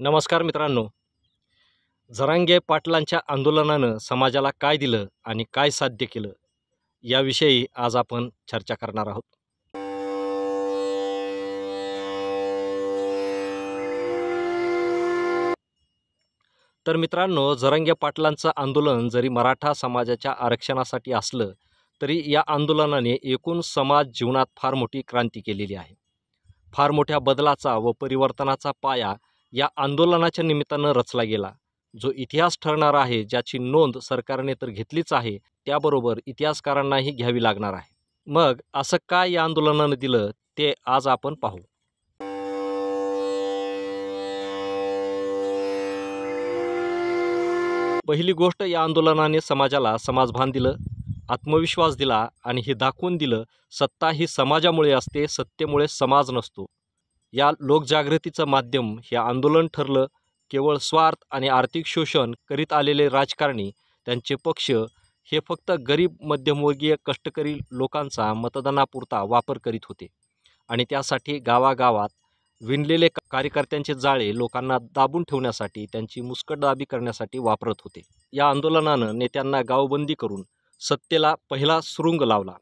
नमस्कार मित्रांनो झरांगे पाटलांच्या आंदोलनानं समाजाला काय दिलं आणि काय साध्य केलं याविषयी आज आपण चर्चा करणार आहोत तर मित्रांनो झरांगे पाटलांचं आंदोलन जरी मराठा समाजाच्या आरक्षणासाठी असलं तरी या आंदोलनाने एकूण समाज जीवनात फार मोठी क्रांती केलेली आहे फार मोठ्या बदलाचा व परिवर्तनाचा पाया या आंदोलनाच्या निमित्तानं रचला गेला जो इतिहास ठरणार आहे ज्याची नोंद सरकारने तर घेतलीच आहे त्याबरोबर इतिहासकारांनाही घ्यावी लागणार आहे मग असं काय या आंदोलनानं दिलं ते आज आपण पाहू पहिली गोष्ट या आंदोलनाने समाजाला समाजभान दिलं आत्मविश्वास दिला आणि हे दाखवून दिलं सत्ता ही समाजामुळे असते सत्तेमुळे समाज नसतो या लोकजागृतीचं माध्यम हे आंदोलन ठरलं केवळ स्वार्थ आणि आर्थिक शोषण करीत आलेले राजकारणी त्यांचे पक्ष हे फक्त गरीब मध्यमवर्गीय कष्टकरी लोकांचा मतदानापुरता वापर करीत होते आणि त्यासाठी गावागावात विणलेले कार्यकर्त्यांचे जाळे लोकांना दाबून ठेवण्यासाठी त्यांची मुस्कटदाबी करण्यासाठी वापरत होते या आंदोलनानं नेत्यांना गावबंदी करून सत्तेला पहिला सुरुंग लावला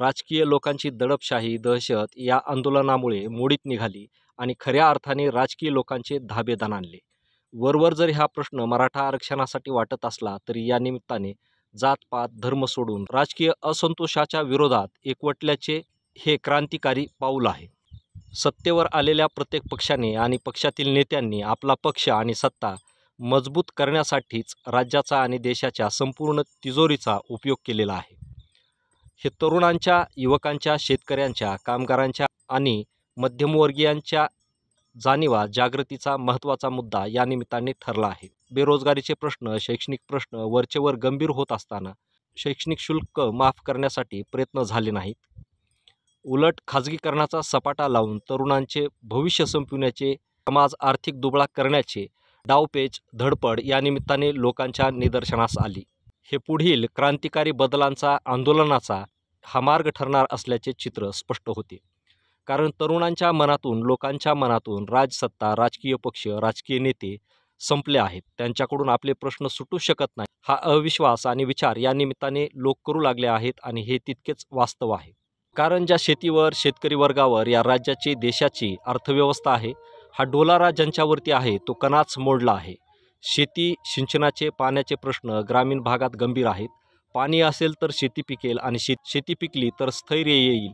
राजकीय लोकांची दडपशाही दहशत या आंदोलनामुळे मोडीत निघाली आणि खऱ्या अर्थाने राजकीय लोकांचे धाबेदान आणले वरवर जरी हा प्रश्न मराठा आरक्षणासाठी वाटत असला तरी या निमित्ताने जातपात धर्म सोडून राजकीय असंतोषाच्या विरोधात एकवटल्याचे हे क्रांतिकारी पाऊल आहे सत्तेवर आलेल्या प्रत्येक पक्षाने आणि पक्षातील नेत्यांनी आपला पक्ष आणि सत्ता मजबूत करण्यासाठीच राज्याचा आणि देशाच्या संपूर्ण तिजोरीचा उपयोग केलेला आहे हे तरुणांच्या युवकांच्या शेतकऱ्यांच्या कामगारांच्या आणि मध्यमवर्गीयांच्या जाणीवा जागृतीचा महत्त्वाचा मुद्दा या निमित्ताने ठरला आहे बेरोजगारीचे प्रश्न शैक्षणिक प्रश्न वरचेवर गंभीर होत असताना शैक्षणिक शुल्क माफ करण्यासाठी प्रयत्न झाले नाहीत उलट खाजगीकरणाचा सपाटा लावून तरुणांचे भविष्य संपविण्याचे समाज आर्थिक दुबळा करण्याचे डावपेच धडपड या निमित्ताने लोकांच्या निदर्शनास आली हे पुढील क्रांतिकारी बदलांचा आंदोलनाचा हा मार्ग ठरणार असल्याचे चित्र स्पष्ट होते कारण तरुणांच्या मनातून लोकांच्या मनातून राजसत्ता राजकीय पक्ष राजकीय नेते संपले आहेत त्यांच्याकडून आपले प्रश्न सुटू शकत नाही हा अविश्वास आणि विचार या निमित्ताने लोक करू लागले आहेत आणि हे तितकेच वास्तव आहे कारण ज्या शेतीवर शेतकरी वर्गावर या राज्याची देशाची अर्थव्यवस्था आहे हा डोलारा ज्यांच्यावरती आहे तो कणाच मोडला आहे शेती सिंचनाचे पाण्याचे प्रश्न ग्रामीण भागात गंभीर आहेत पाणी असेल तर शेती पिकेल आणि शेत शेती पिकली तर स्थैर्य येईल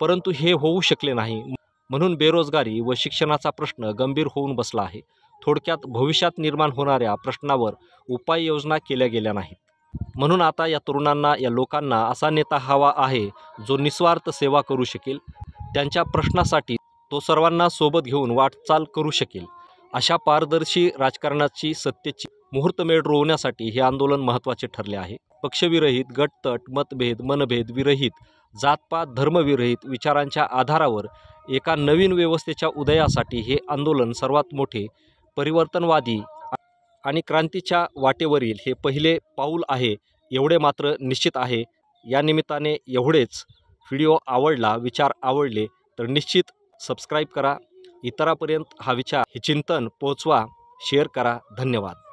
परंतु हे होऊ शकले नाही म्हणून बेरोजगारी व शिक्षणाचा प्रश्न गंभीर होऊन बसला आहे थोडक्यात भविष्यात निर्माण होणाऱ्या प्रश्नावर उपाययोजना केल्या गेल्या नाहीत म्हणून आता या तरुणांना या लोकांना असा नेता हवा आहे जो निस्वार्थ सेवा करू शकेल त्यांच्या प्रश्नासाठी तो सर्वांना सोबत घेऊन वाटचाल करू शकेल अशा पारदर्शी राजकारणाची सत्तेची मुहूर्तमेढ रोवण्यासाठी हे आंदोलन महत्त्वाचे ठरले आहे पक्षविरहित गटतट मतभेद मनभेद विरहित जातपात धर्मविरहित विचारांच्या आधारावर एका नवीन व्यवस्थेच्या उदयासाठी हे आंदोलन सर्वात मोठे परिवर्तनवादी आणि क्रांतीच्या वाटेवरील हे पहिले पाऊल आहे एवढे मात्र निश्चित आहे या निमित्ताने एवढेच व्हिडिओ आवडला विचार आवडले तर निश्चित सबस्क्राईब करा इतरापर्यंत हा विचार हे चिंतन पोहोचवा शेअर करा धन्यवाद